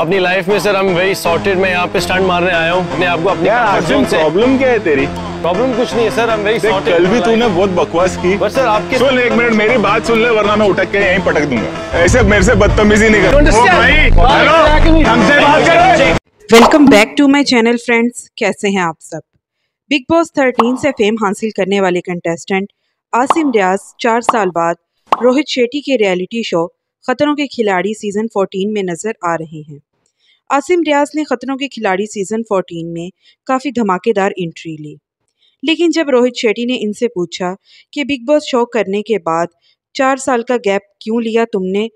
अपनी लाइफ में sir I am very sorted मैं यहाँ पे स्टंट मारने आया हूँ अपने आपको अपने यार प्रॉब्लम क्या है तेरी प्रॉब्लम कुछ नहीं है सर हम एम वेरी सॉर्टेड कल भी तूने बहुत बकवास की बस सर आपके सुन एक मिनट मेरी बात सुन ले वरना मैं उठक के यहीं पटक दूंगा ऐसे मेरे से बदतमीजी नहीं कर welcome back to my channel friends कैसे हैं आप सब बिग बॉस 13 से फेम हासिल करने वाले कंटेस्टेंट आसिम रियाज चार साल बाद रोहित शेट्टी के रियलिटी शो खतरों के खिलाड़ी सीजन 14 में नजर आ रहे हैं आसिम रियाज ने खतरों के खिलाड़ी सीजन 14 में काफ़ी धमाकेदार एंट्री ली लेकिन जब रोहित शेट्टी ने इनसे पूछा कि बिग बॉस शो करने के बाद चार साल का गैप क्यों लिया तुमने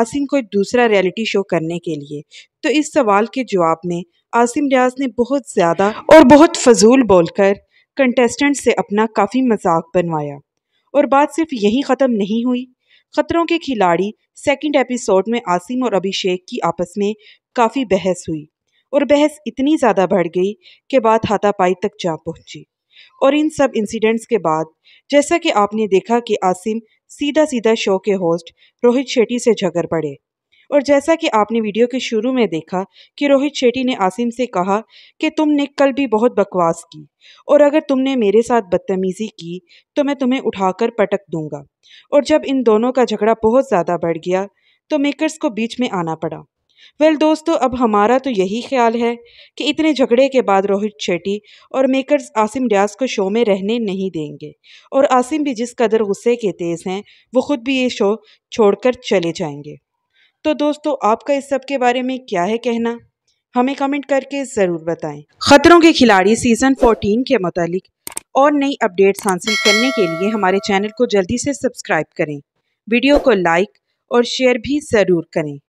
आसिम को दूसरा रियलिटी शो करने के लिए तो इस सवाल के जवाब में आसिम रियाज ने बहुत ज़्यादा और बहुत फजूल बोलकर कंटेस्टेंट से अपना काफ़ी मजाक बनवाया और बात सिर्फ यहीं ख़त्म नहीं हुई खतरों के खिलाड़ी सेकंड एपिसोड में आसिम और अभिषेक की आपस में काफ़ी बहस हुई और बहस इतनी ज़्यादा बढ़ गई कि बात हाथापाई तक जा पहुंची और इन सब इंसिडेंट्स के बाद जैसा कि आपने देखा कि आसिम सीधा सीधा शो के होस्ट रोहित शेट्टी से झगड़ पड़े और जैसा कि आपने वीडियो के शुरू में देखा कि रोहित शेट्टी ने आसिम से कहा कि तुमने कल भी बहुत बकवास की और अगर तुमने मेरे साथ बदतमीज़ी की तो मैं तुम्हें उठाकर पटक दूंगा और जब इन दोनों का झगड़ा बहुत ज़्यादा बढ़ गया तो मेकर्स को बीच में आना पड़ा वेल well, दोस्तों अब हमारा तो यही ख्याल है कि इतने झगड़े के बाद रोहित शेट्टी और मेकर्स आसिम रियाज को शो में रहने नहीं देंगे और आसिम भी जिस कदर गुस्से के तेज़ हैं वो ख़ुद भी ये शो छोड़कर चले जाएंगे तो दोस्तों आपका इस सब के बारे में क्या है कहना हमें कमेंट करके ज़रूर बताएं ख़तरों के खिलाड़ी सीज़न 14 के मतलब और नई अपडेट्स हासिल करने के लिए हमारे चैनल को जल्दी से सब्सक्राइब करें वीडियो को लाइक और शेयर भी ज़रूर करें